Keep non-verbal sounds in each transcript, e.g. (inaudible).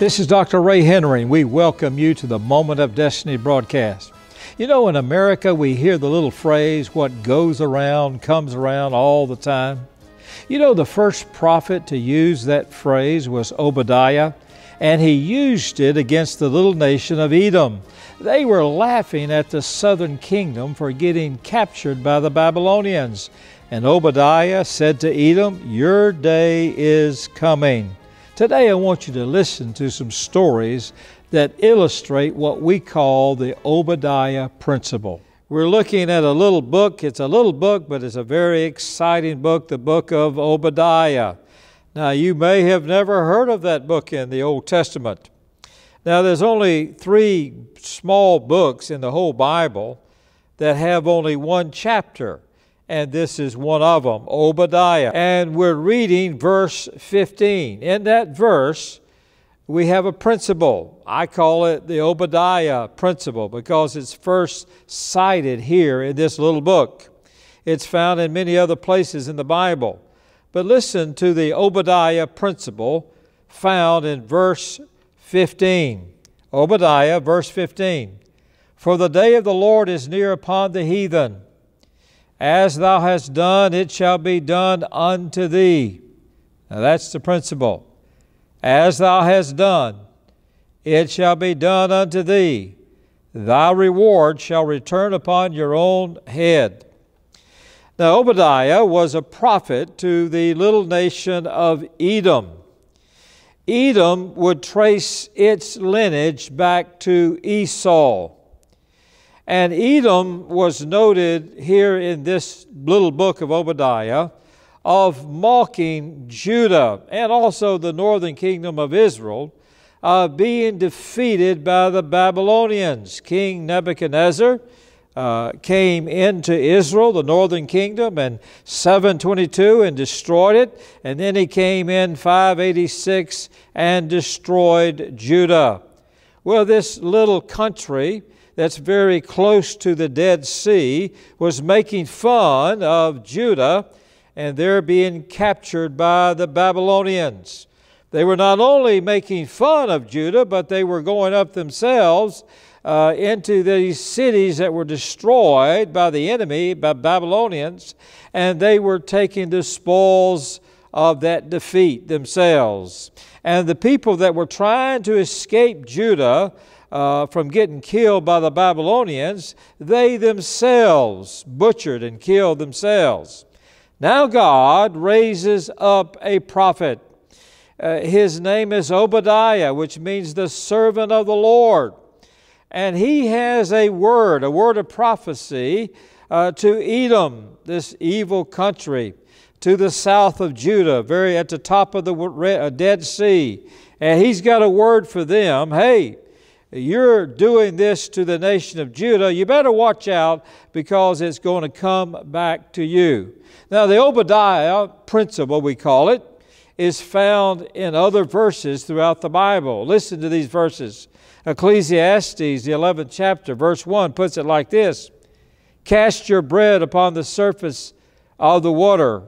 This is Dr. Ray Henry, and we welcome you to the Moment of Destiny broadcast. You know, in America, we hear the little phrase, what goes around comes around all the time. You know, the first prophet to use that phrase was Obadiah, and he used it against the little nation of Edom. They were laughing at the southern kingdom for getting captured by the Babylonians. And Obadiah said to Edom, Your day is coming. Today, I want you to listen to some stories that illustrate what we call the Obadiah principle. We're looking at a little book. It's a little book, but it's a very exciting book, the book of Obadiah. Now, you may have never heard of that book in the Old Testament. Now, there's only three small books in the whole Bible that have only one chapter and this is one of them, Obadiah. And we're reading verse 15. In that verse, we have a principle. I call it the Obadiah principle because it's first cited here in this little book. It's found in many other places in the Bible. But listen to the Obadiah principle found in verse 15. Obadiah, verse 15. For the day of the Lord is near upon the heathen as thou hast done, it shall be done unto thee. Now that's the principle. As thou hast done, it shall be done unto thee. Thy reward shall return upon your own head. Now, Obadiah was a prophet to the little nation of Edom. Edom would trace its lineage back to Esau. And Edom was noted here in this little book of Obadiah of mocking Judah and also the northern kingdom of Israel, uh, being defeated by the Babylonians. King Nebuchadnezzar uh, came into Israel, the northern kingdom, in 722 and destroyed it. And then he came in 586 and destroyed Judah. Well, this little country that's very close to the Dead Sea, was making fun of Judah and they're being captured by the Babylonians. They were not only making fun of Judah, but they were going up themselves uh, into these cities that were destroyed by the enemy, by Babylonians, and they were taking the spoils of that defeat themselves. And the people that were trying to escape Judah uh, from getting killed by the Babylonians, they themselves butchered and killed themselves. Now God raises up a prophet. Uh, his name is Obadiah, which means the servant of the Lord. And he has a word, a word of prophecy uh, to Edom, this evil country, to the south of Judah, very at the top of the uh, Dead Sea. And he's got a word for them. Hey, you're doing this to the nation of Judah, you better watch out because it's going to come back to you. Now, the Obadiah principle, we call it, is found in other verses throughout the Bible. Listen to these verses. Ecclesiastes, the 11th chapter, verse 1, puts it like this Cast your bread upon the surface of the water,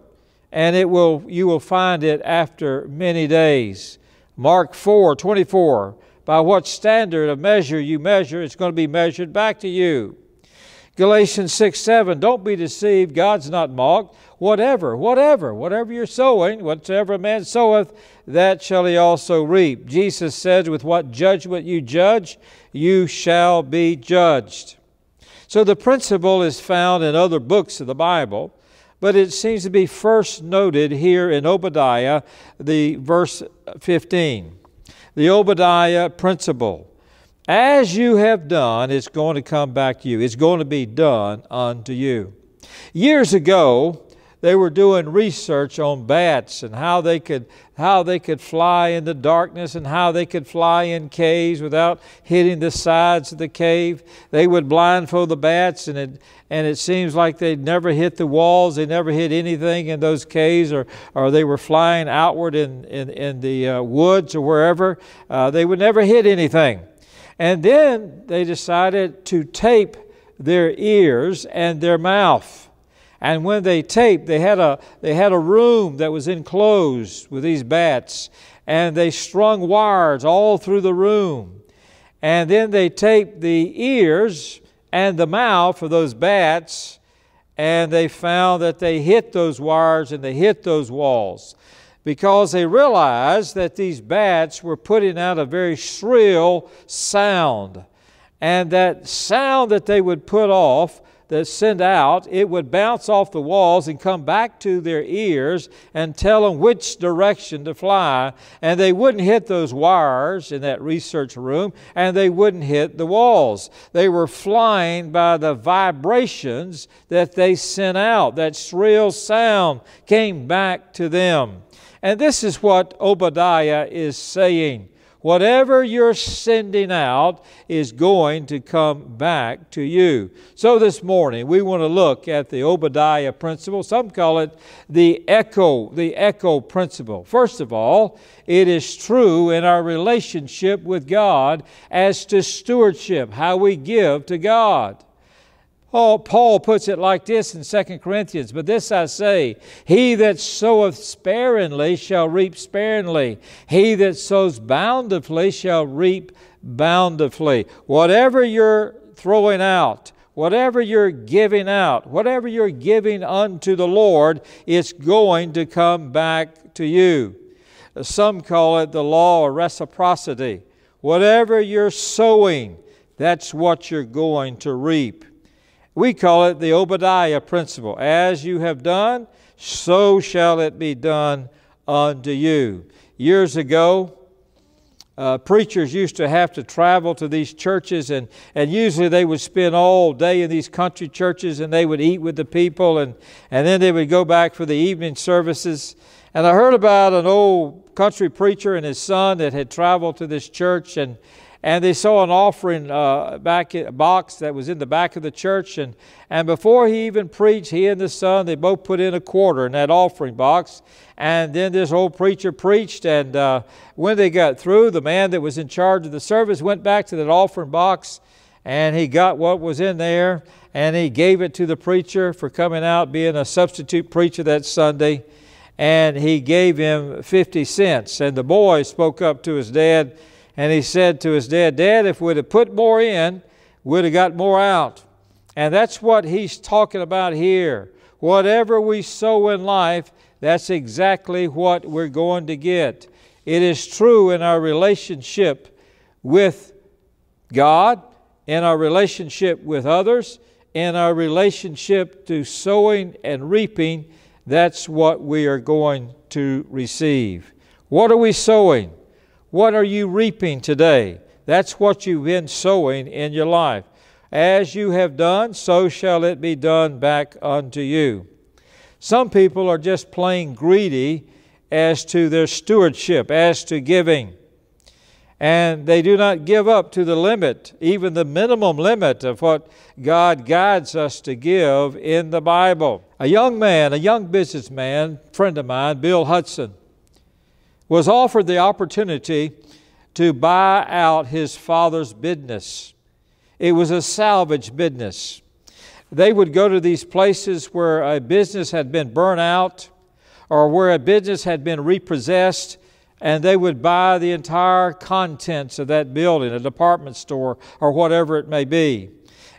and it will, you will find it after many days. Mark 4 24 by what standard of measure you measure, it's going to be measured back to you. Galatians 6 7, don't be deceived, God's not mocked. Whatever, whatever, whatever you're sowing, whatsoever a man soweth, that shall he also reap. Jesus said, With what judgment you judge, you shall be judged. So the principle is found in other books of the Bible, but it seems to be first noted here in Obadiah, the verse 15 the Obadiah principle. As you have done, it's going to come back to you. It's going to be done unto you. Years ago, they were doing research on bats and how they could how they could fly in the darkness and how they could fly in caves without hitting the sides of the cave. They would blindfold the bats and it and it seems like they never hit the walls, they never hit anything in those caves or or they were flying outward in in, in the uh, woods or wherever. Uh, they would never hit anything. And then they decided to tape their ears and their mouth. And when they taped, they had a, they had a room that was enclosed with these bats, and they strung wires all through the room. And then they taped the ears and the mouth of those bats, and they found that they hit those wires and they hit those walls because they realized that these bats were putting out a very shrill sound. And that sound that they would put off that sent out, it would bounce off the walls and come back to their ears and tell them which direction to fly. And they wouldn't hit those wires in that research room, and they wouldn't hit the walls. They were flying by the vibrations that they sent out. That shrill sound came back to them. And this is what Obadiah is saying. Whatever you're sending out is going to come back to you. So this morning we want to look at the Obadiah principle. Some call it the echo, the echo principle. First of all, it is true in our relationship with God as to stewardship, how we give to God. Oh, Paul puts it like this in 2 Corinthians, but this I say He that soweth sparingly shall reap sparingly, he that sows bountifully shall reap bountifully. Whatever you're throwing out, whatever you're giving out, whatever you're giving unto the Lord, it's going to come back to you. Some call it the law of reciprocity. Whatever you're sowing, that's what you're going to reap. We call it the Obadiah principle. As you have done, so shall it be done unto you. Years ago, uh, preachers used to have to travel to these churches, and, and usually they would spend all day in these country churches and they would eat with the people, and, and then they would go back for the evening services. And I heard about an old country preacher and his son that had traveled to this church, and and they saw an offering uh, back box that was in the back of the church. And, and before he even preached, he and his son, they both put in a quarter in that offering box. And then this old preacher preached. And uh, when they got through, the man that was in charge of the service went back to that offering box and he got what was in there and he gave it to the preacher for coming out being a substitute preacher that Sunday. And he gave him 50 cents. And the boy spoke up to his dad and he said to his dad, Dad, if we'd have put more in, we'd have got more out. And that's what he's talking about here. Whatever we sow in life, that's exactly what we're going to get. It is true in our relationship with God, in our relationship with others, in our relationship to sowing and reaping. That's what we are going to receive. What are we sowing? What are you reaping today? That's what you've been sowing in your life. As you have done, so shall it be done back unto you. Some people are just plain greedy as to their stewardship, as to giving. And they do not give up to the limit, even the minimum limit of what God guides us to give in the Bible. A young man, a young businessman, friend of mine, Bill Hudson, was offered the opportunity to buy out his father's business. It was a salvage business. They would go to these places where a business had been burnt out or where a business had been repossessed, and they would buy the entire contents of that building, a department store, or whatever it may be.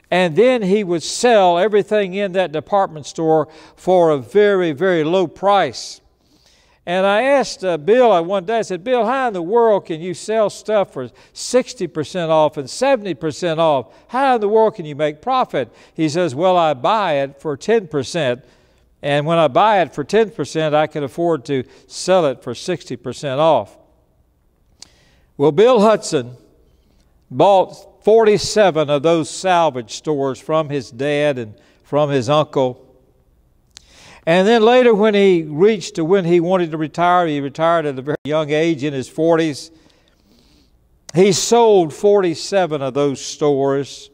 And then he would sell everything in that department store for a very, very low price. And I asked uh, Bill uh, one day, I said, Bill, how in the world can you sell stuff for 60% off and 70% off? How in the world can you make profit? He says, Well, I buy it for 10%. And when I buy it for 10%, I can afford to sell it for 60% off. Well, Bill Hudson bought 47 of those salvage stores from his dad and from his uncle. And then later, when he reached to when he wanted to retire, he retired at a very young age in his 40s. He sold 47 of those stores.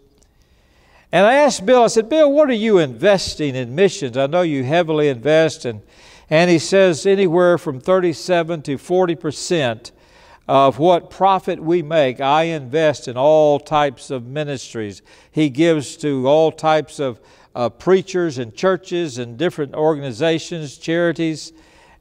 And I asked Bill, I said, Bill, what are you investing in missions? I know you heavily invest And And he says anywhere from 37 to 40 percent of what profit we make, I invest in all types of ministries. He gives to all types of uh, preachers and churches and different organizations, charities,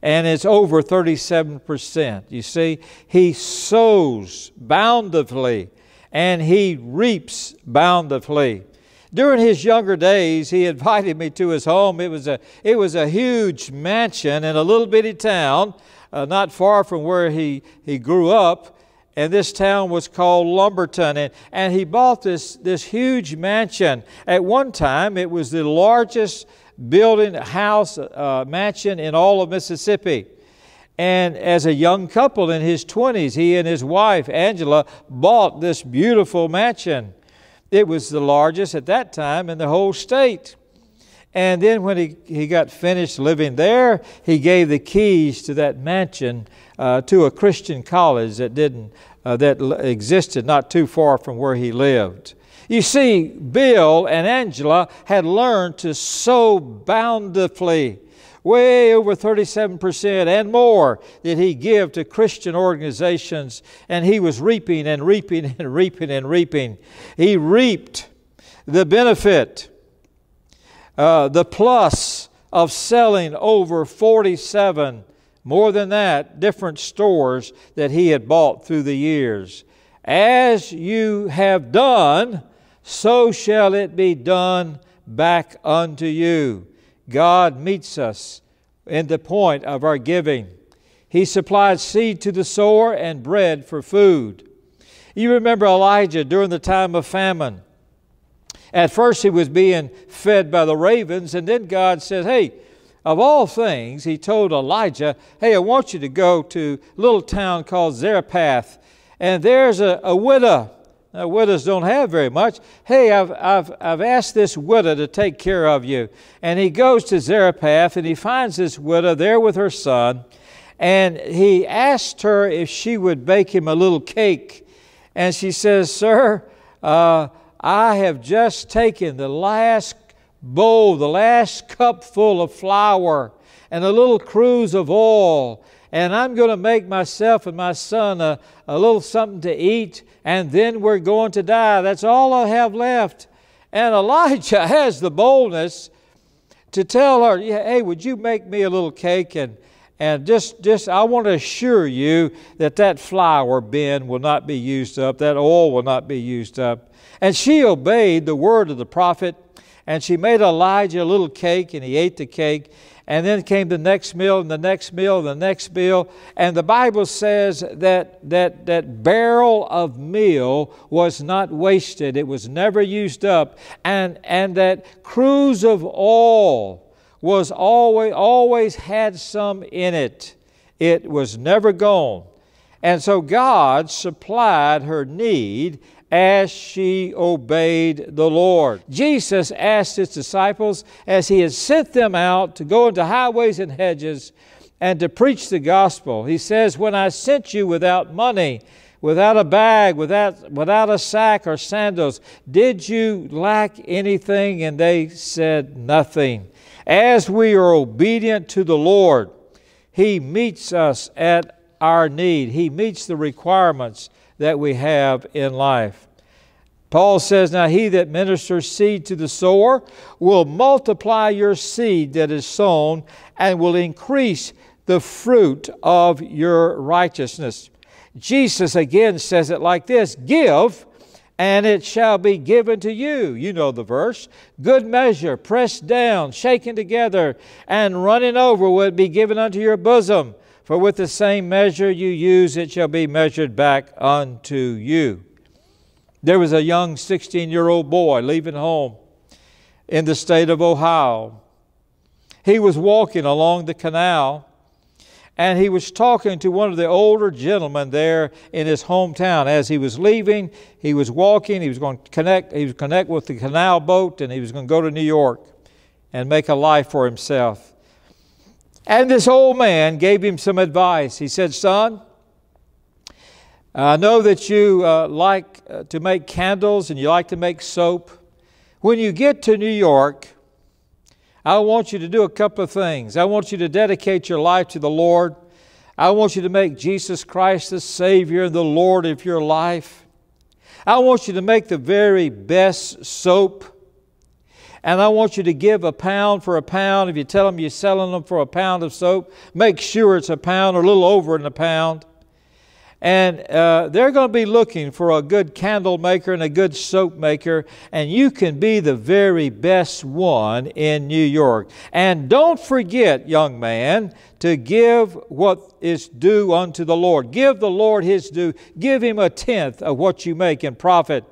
and it's over 37%. You see, he sows bountifully and he reaps bountifully. During his younger days, he invited me to his home. It was a, it was a huge mansion in a little bitty town, uh, not far from where he, he grew up and this town was called Lumberton. And, and he bought this, this huge mansion. At one time, it was the largest building, house, uh, mansion in all of Mississippi. And as a young couple in his 20s, he and his wife, Angela, bought this beautiful mansion. It was the largest at that time in the whole state. And then when he, he got finished living there, he gave the keys to that mansion uh, to a Christian college that didn't uh, that existed not too far from where he lived. You see, Bill and Angela had learned to sow bountifully. Way over 37% and more did he give to Christian organizations, and he was reaping and reaping (laughs) and reaping and reaping. He reaped the benefit uh, the plus of selling over 47, more than that, different stores that he had bought through the years. As you have done, so shall it be done back unto you. God meets us in the point of our giving. He supplied seed to the sower and bread for food. You remember Elijah during the time of famine. At first, he was being fed by the ravens, and then God says, Hey, of all things, he told Elijah, Hey, I want you to go to a little town called Zarephath, and there's a, a widow. Now, widows don't have very much. Hey, I've, I've, I've asked this widow to take care of you. And he goes to Zarephath and he finds this widow there with her son. And he asked her if she would bake him a little cake. And she says, Sir, uh, I have just taken the last bowl, the last cupful of flour, and a little cruse of oil, and I'm going to make myself and my son a, a little something to eat, and then we're going to die. That's all I have left. And Elijah (laughs) has the boldness to tell her, Hey, would you make me a little cake and, and just, just, I want to assure you that that flour bin will not be used up, that oil will not be used up. And she obeyed the word of the prophet, and she made Elijah a little cake, and he ate the cake. And then came the next meal, and the next meal, and the next meal. And the Bible says that that, that barrel of meal was not wasted, it was never used up. And, and that cruise of oil was always, always had some in it. It was never gone. And so God supplied her need as she obeyed the Lord. Jesus asked his disciples as he had sent them out to go into highways and hedges and to preach the gospel. He says, When I sent you without money, without a bag, without, without a sack or sandals, did you lack anything? And they said, Nothing. As we are obedient to the Lord, He meets us at our need, He meets the requirements that we have in life. Paul says, Now he that ministers seed to the sower will multiply your seed that is sown and will increase the fruit of your righteousness. Jesus again says it like this Give, and it shall be given to you. You know the verse. Good measure, pressed down, shaken together, and running over will be given unto your bosom. For with the same measure you use, it shall be measured back unto you. There was a young 16 year old boy leaving home in the state of Ohio. He was walking along the canal and he was talking to one of the older gentlemen there in his hometown. As he was leaving, he was walking, he was going to connect, he was connect with the canal boat, and he was going to go to New York and make a life for himself. And this old man gave him some advice. He said, Son, I know that you uh, like uh, to make candles and you like to make soap. When you get to New York, I want you to do a couple of things. I want you to dedicate your life to the Lord. I want you to make Jesus Christ the Savior and the Lord of your life. I want you to make the very best soap. And I want you to give a pound for a pound. If you tell them you're selling them for a pound of soap, make sure it's a pound or a little over in a pound. And uh, they're going to be looking for a good candle maker and a good soap maker, and you can be the very best one in New York. And don't forget, young man, to give what is due unto the Lord. Give the Lord his due. Give him a tenth of what you make in profit.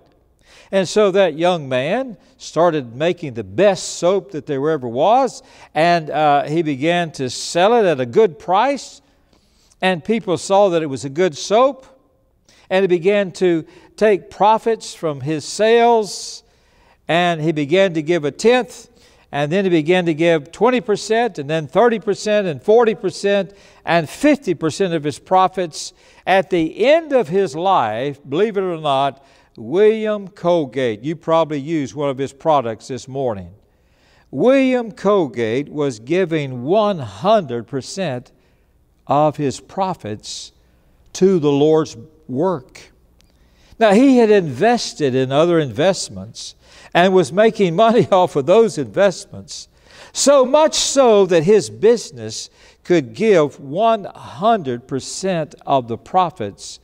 And so that young man started making the best soap that there ever was, and uh, he began to sell it at a good price. And people saw that it was a good soap, and he began to take profits from his sales, and he began to give a tenth, and then he began to give 20%, and then 30%, and 40%, and 50% of his profits. At the end of his life, believe it or not, William Colgate, you probably used one of his products this morning. William Colgate was giving 100% of his prophets to the Lord's work. Now, he had invested in other investments and was making (laughs) money off of those investments, so much so that his business could give 100% of the profits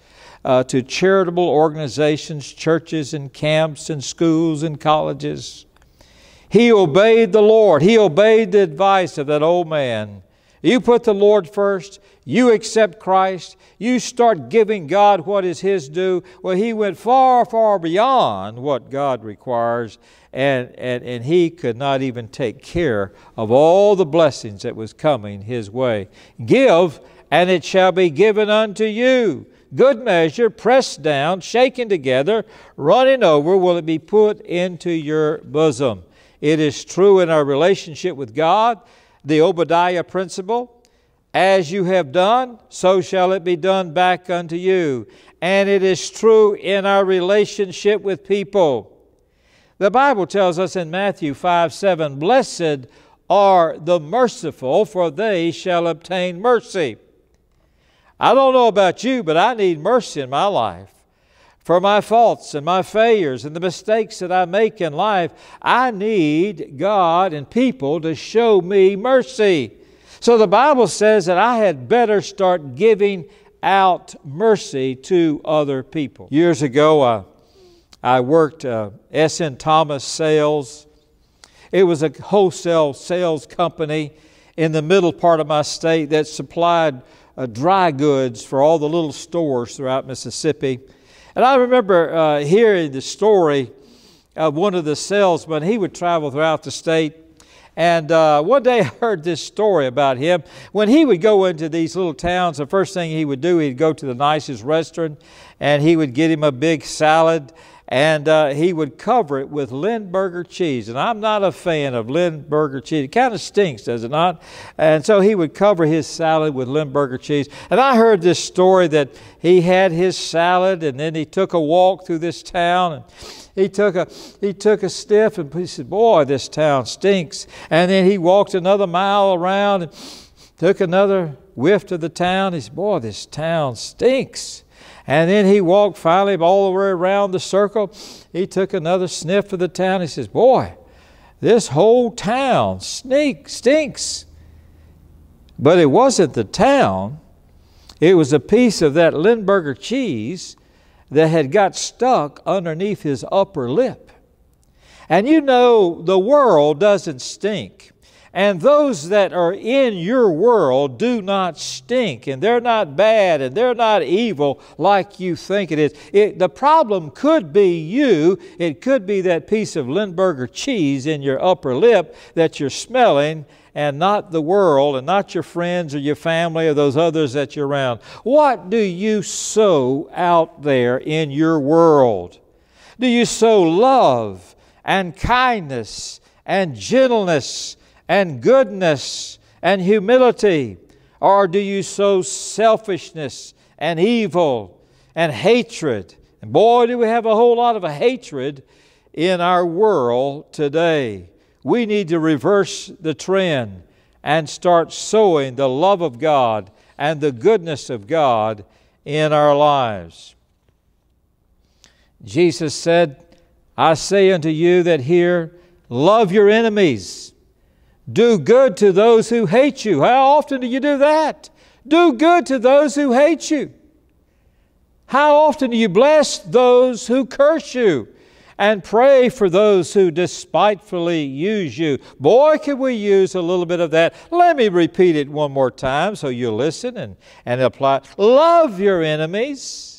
uh, to charitable organizations, churches, and camps, and schools, and colleges. He obeyed the Lord. He obeyed the advice of that old man. You put the Lord first, you accept Christ, you start giving God what is His due. Well, He went far, far beyond what God requires, and, and, and He could not even take care of all the blessings that was coming His way. Give, and it shall be given unto you. Good measure, pressed down, shaken together, running over, will it be put into your bosom. It is true in our relationship with God, the Obadiah principle as you have done, so shall it be done back unto you. And it is true in our relationship with people. The Bible tells us in Matthew 5 7, Blessed are the merciful, for they shall obtain mercy. I don't know about you, but I need mercy in my life. For my faults and my failures and the mistakes that I make in life, I need God and people to show me mercy. So the Bible says that I had better start giving out mercy to other people. Years ago, I, I worked uh, S.N. Thomas Sales. It was a wholesale sales company in the middle part of my state that supplied uh, dry goods for all the little stores throughout Mississippi. And I remember uh, hearing the story of one of the salesmen. He would travel throughout the state and uh, one day (laughs) I heard this story about him. When he would go into these little towns, the first thing he would do, he'd go to the nicest restaurant and he would get him a big salad and uh, he would cover it with Lindberger cheese. And I'm not a fan of Lindberger cheese. It kind of stinks, does it not? And so he would cover his salad with Lindberger cheese. And I heard this story that he had his salad and then he took a walk through this town. And, he took a, he took a stiff and he said, Boy, this town stinks. And then he walked another mile around and took another whiff of the town. He said, Boy, this town stinks. And then he walked finally all the way around the circle. He took another sniff of the town. He says, Boy, this whole town sneak, stinks. But it wasn't the town, it was a piece of that Lindberger cheese that had got stuck underneath his upper lip. And you know, the world doesn't stink. And those that are in your world do not stink, and they're not bad, and they're not evil like you think it is. It, the problem could be you. It could be that piece of Lindberger cheese in your upper lip that you're smelling and not the world and not your friends or your family or those others that you're around. What do you sow out there in your world? Do you sow love and kindness and gentleness and goodness and humility? Or do you sow selfishness and evil and hatred? And boy, do we have a whole lot of hatred in our world today. We need to reverse the trend and start sowing the love of God and the goodness of God in our lives. Jesus said, I say unto you that here, love your enemies. Do good to those who hate you. How often do you do that? Do good to those who hate you. How often do you bless those who curse you? and pray for those who despitefully use you. Boy, could we use a little bit of that. Let me repeat it one more time so you listen and, and apply. Love your enemies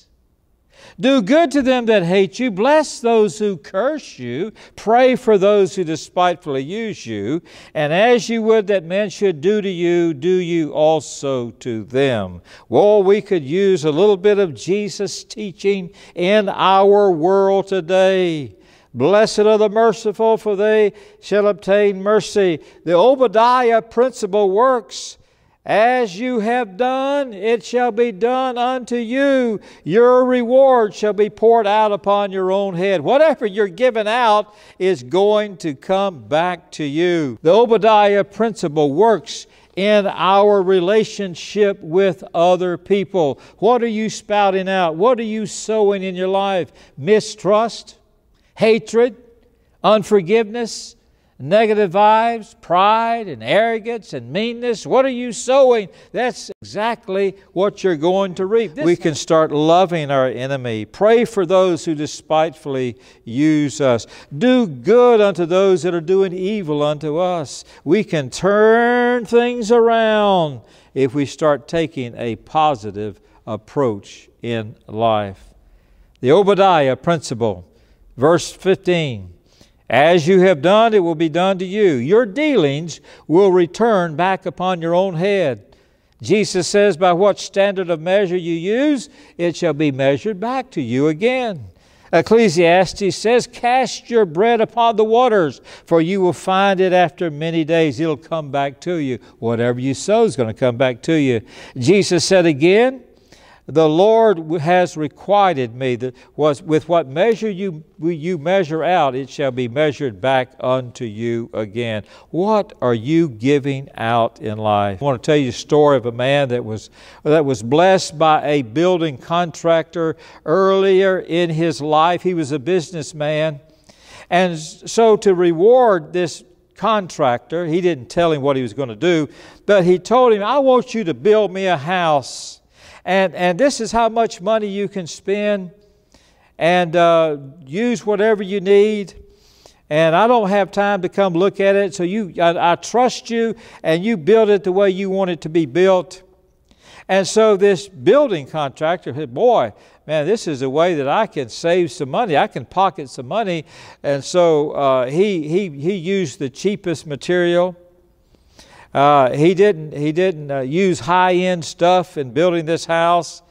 do good to them that hate you. Bless those who curse you. Pray for those who despitefully use you. And as you would that men should do to you, do you also to them. Well, we could use a little bit of Jesus' teaching in our world today. Blessed are the merciful, for they shall obtain mercy. The Obadiah principle works. As you have done, it shall be done unto you. Your reward shall be poured out upon your own head. Whatever you're giving out is going to come back to you. The Obadiah principle works in our relationship with other people. What are you spouting out? What are you sowing in your life? Mistrust, hatred, unforgiveness, negative vibes, pride and arrogance and meanness. What are you sowing? That's exactly what you're going to reap. This we can start loving our enemy. Pray for those who despitefully use us. Do good unto those that are doing evil unto us. We can turn things around if we start taking a positive approach in life. The Obadiah principle, verse 15. As you have done, it will be done to you. Your dealings will return back upon your own head. Jesus says, By what standard of measure you use, it shall be measured back to you again. Ecclesiastes says, Cast your bread upon the waters, for you will find it after many days. It'll come back to you. Whatever you sow is going to come back to you. Jesus said again, the Lord has requited me that was with what measure you, you measure out, it shall be measured back unto you again. What are you giving out in life? I want to tell you a story of a man that was that was blessed by a building contractor earlier in his life. He was a businessman. And so to reward this contractor, he didn't tell him what he was going to do, but he told him, I want you to build me a house and, and this is how much money you can spend and uh, use whatever you need. And I don't have time to come look at it. So you, I, I trust you and you build it the way you want it to be built. And so this building contractor said, Boy, man, this is a way that I can save some money. I can pocket some money. And so uh, he, he, he used the cheapest material. Uh, he didn't, he didn't uh, use high end stuff in building this house.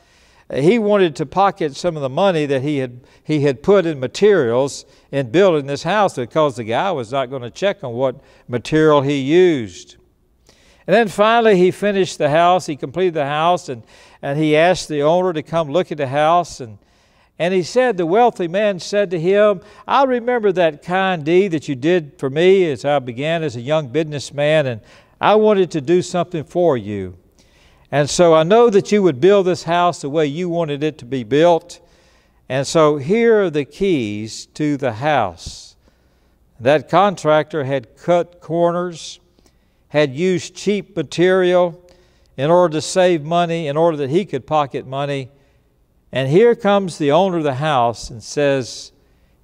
He wanted to pocket some of the money that he had, he had put in materials in building this house because the guy was not going to check on what material he used. And then finally, he finished the house, he completed the house, and, and he asked the owner to come look at the house. And, and he said, The wealthy man said to him, I remember that kind deed that you did for me as I began as a young businessman, and I wanted to do something for you. And so I know that you would build this house the way you wanted it to be built. And so here are the keys to the house. That contractor had cut corners, had used cheap material in order to save money, in order that he could pocket money. And here comes the owner of the house and says,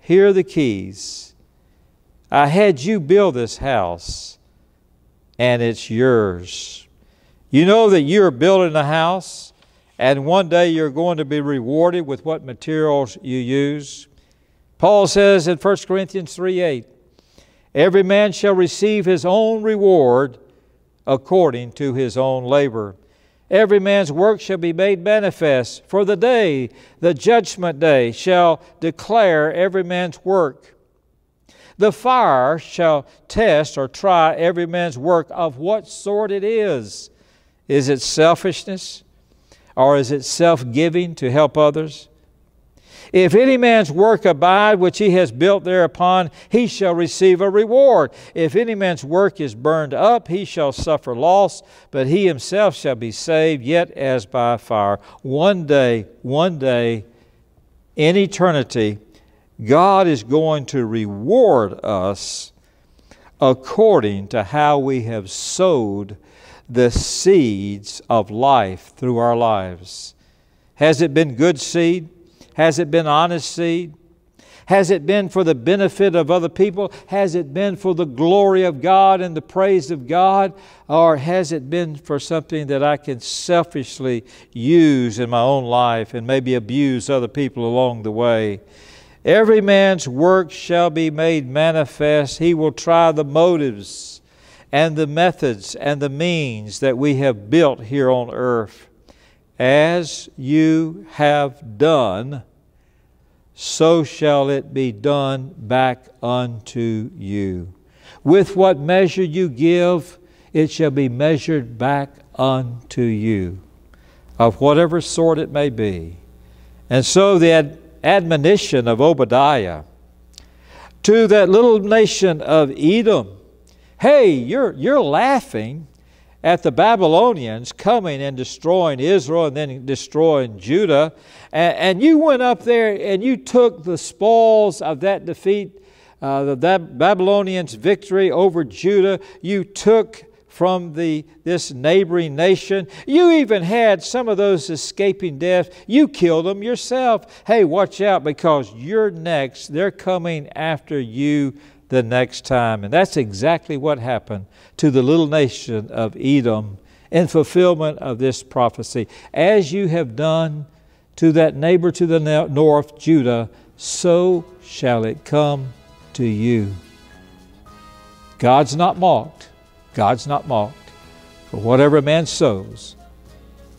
Here are the keys. I had you build this house and it's yours. You know that you're building a house, and one day you're going to be rewarded with what materials you use. Paul says in 1 Corinthians 3 8, Every man shall receive his own reward according to his own labor. Every man's work shall be made manifest, for the day, the judgment day, shall declare every man's work. The fire shall test or try every man's work of what sort it is. Is it selfishness? Or is it self giving to help others? If any man's work abide which he has built thereupon, he shall receive a reward. If any man's work is burned up, he shall suffer loss, but he himself shall be saved, yet as by fire. One day, one day, in eternity, God is going to reward us according to how we have sowed the seeds of life through our lives. Has it been good seed? Has it been honest seed? Has it been for the benefit of other people? Has it been for the glory of God and the praise of God? Or has it been for something that I can selfishly use in my own life and maybe abuse other people along the way? Every man's work shall be made manifest. He will try the motives and the methods and the means that we have built here on earth. As you have done, so shall it be done back unto you. With what measure you give, it shall be measured back unto you, of whatever sort it may be. And so that admonition of Obadiah to that little nation of Edom. Hey, you're, you're laughing at the Babylonians coming and destroying Israel and then destroying Judah. And, and you went up there and you took the spoils of that defeat, uh, the Babylonians' victory over Judah. You took from the, this neighboring nation. You even had some of those escaping death. You killed them yourself. Hey, watch out because you're next. They're coming after you the next time. And that's exactly what happened to the little nation of Edom in fulfillment of this prophecy. As you have done to that neighbor to the north, Judah, so shall it come to you. God's not mocked. God's not mocked. For whatever man sows,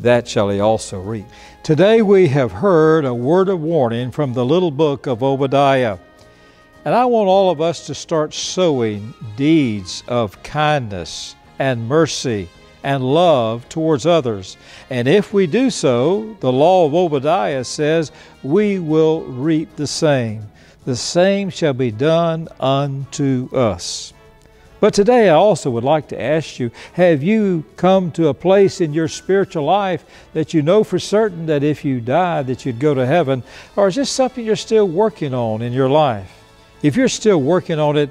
that shall he also reap. Today we have heard a word of warning from the little book of Obadiah. And I want all of us to start sowing deeds of kindness and mercy and love towards others. And if we do so, the law of Obadiah says, we will reap the same. The same shall be done unto us. But today I also would like to ask you have you come to a place in your spiritual life that you know for certain that if you die that you'd go to heaven? Or is this something you're still working on in your life? If you're still working on it,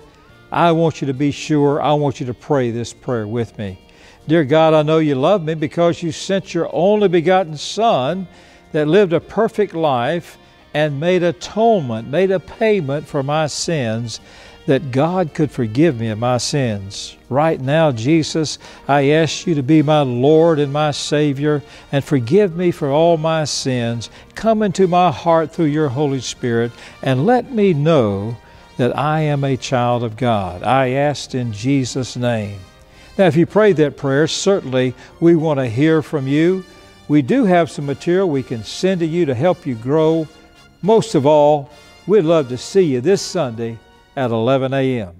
I want you to be sure, I want you to pray this prayer with me. Dear God, I know you love me because you sent your only begotten Son that lived a perfect life and made atonement, made a payment for my sins, that God could forgive me of my sins. Right now, Jesus, I ask you to be my Lord and my Savior and forgive me for all my sins. Come into my heart through your Holy Spirit and let me know that I am a child of God. I asked in Jesus' name. Now, if you prayed that prayer, certainly we want to hear from you. We do have some material we can send to you to help you grow most of all, we'd love to see you this Sunday at 11 a.m.